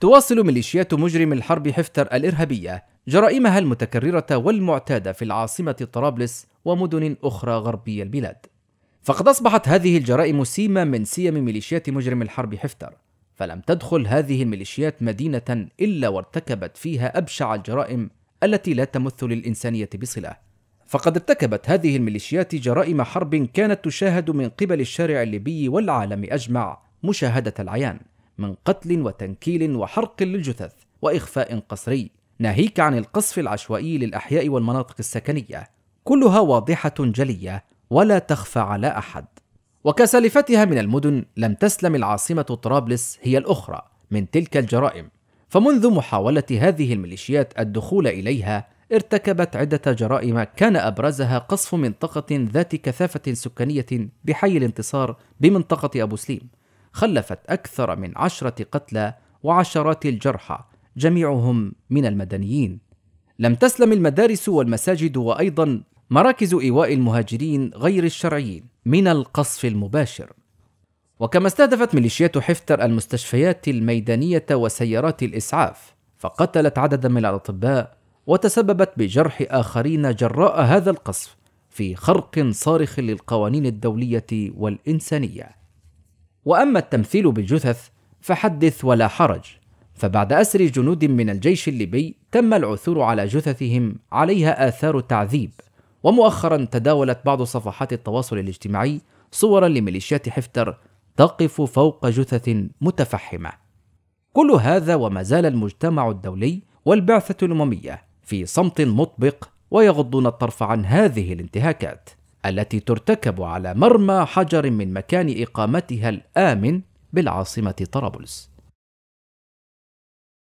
تواصل ميليشيات مجرم الحرب حفتر الإرهابية جرائمها المتكررة والمعتادة في العاصمة طرابلس ومدن أخرى غربي البلاد فقد أصبحت هذه الجرائم سيمة من سيم ميليشيات مجرم الحرب حفتر فلم تدخل هذه الميليشيات مدينة إلا وارتكبت فيها أبشع الجرائم التي لا تمث للإنسانية بصلة فقد ارتكبت هذه الميليشيات جرائم حرب كانت تشاهد من قبل الشارع الليبي والعالم أجمع مشاهدة العيان من قتل وتنكيل وحرق للجثث واخفاء قسري ناهيك عن القصف العشوائي للاحياء والمناطق السكنيه كلها واضحه جليه ولا تخفى على احد وكسالفتها من المدن لم تسلم العاصمه طرابلس هي الاخرى من تلك الجرائم فمنذ محاوله هذه الميليشيات الدخول اليها ارتكبت عده جرائم كان ابرزها قصف منطقه ذات كثافه سكانيه بحي الانتصار بمنطقه ابو سليم خلفت أكثر من عشرة قتلى وعشرات الجرحى جميعهم من المدنيين لم تسلم المدارس والمساجد وأيضا مراكز إيواء المهاجرين غير الشرعيين من القصف المباشر وكما استهدفت ميليشيات حفتر المستشفيات الميدانية وسيارات الإسعاف فقتلت عددا من الأطباء وتسببت بجرح آخرين جراء هذا القصف في خرق صارخ للقوانين الدولية والإنسانية واما التمثيل بالجثث فحدث ولا حرج فبعد اسر جنود من الجيش الليبي تم العثور على جثثهم عليها اثار التعذيب ومؤخرا تداولت بعض صفحات التواصل الاجتماعي صورا لميليشيات حفتر تقف فوق جثث متفحمه كل هذا وما زال المجتمع الدولي والبعثه الامميه في صمت مطبق ويغضون الطرف عن هذه الانتهاكات التي ترتكب على مرمى حجر من مكان إقامتها الآمن بالعاصمة طرابلس